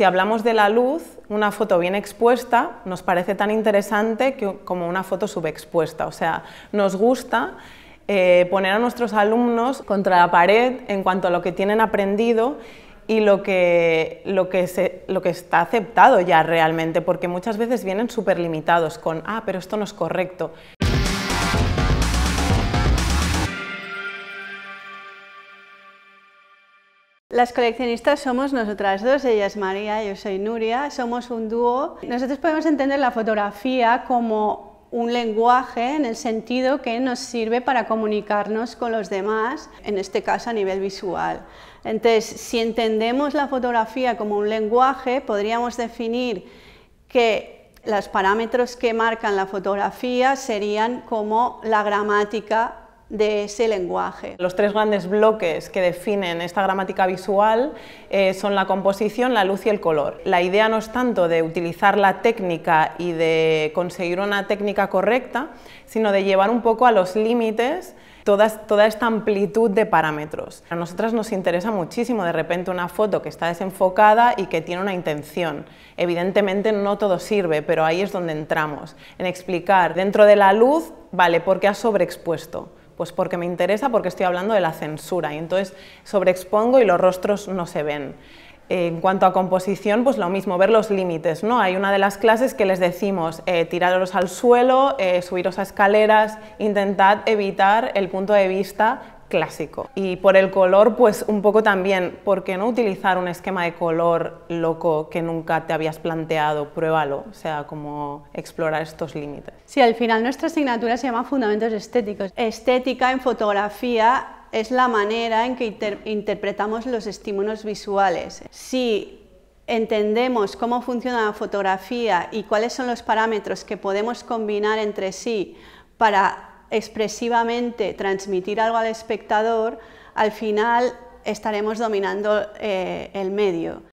si hablamos de la luz, una foto bien expuesta nos parece tan interesante como una foto subexpuesta. O sea, nos gusta eh, poner a nuestros alumnos contra la pared en cuanto a lo que tienen aprendido y lo que, lo que está aceptado ya realmente, porque muchas veces vienen súper limitados con, ah, pero esto no es correcto. Las coleccionistas somos nosotras dos, ella es María, yo soy Nuria, somos un dúo. Nosotros podemos entender la fotografía como un lenguaje en el sentido que nos sirve para comunicarnos con los demás, en este caso a nivel visual. Entonces, si entendemos la fotografía como un lenguaje, podríamos definir que los parámetros que marcan la fotografía serían como la gramática de ese lenguaje. Los tres grandes bloques que definen esta gramática visual eh, son la composición, la luz y el color. La idea no es tanto de utilizar la técnica y de conseguir una técnica correcta, sino de llevar un poco a los límites toda, toda esta amplitud de parámetros. A nosotras nos interesa muchísimo de repente una foto que está desenfocada y que tiene una intención. Evidentemente no todo sirve, pero ahí es donde entramos, en explicar dentro de la luz, vale, porque ha sobreexpuesto? Pues porque me interesa, porque estoy hablando de la censura y entonces sobreexpongo y los rostros no se ven. En cuanto a composición, pues lo mismo, ver los límites, ¿no? Hay una de las clases que les decimos, eh, al suelo, eh, subiros a escaleras, intentad evitar el punto de vista clásico. Y por el color, pues un poco también, ¿por qué no utilizar un esquema de color loco que nunca te habías planteado? Pruébalo, o sea, cómo explorar estos límites. Sí, al final nuestra asignatura se llama Fundamentos Estéticos. Estética en fotografía es la manera en que interpretamos los estímulos visuales. Si entendemos cómo funciona la fotografía y cuáles son los parámetros que podemos combinar entre sí para expresivamente transmitir algo al espectador, al final estaremos dominando eh, el medio.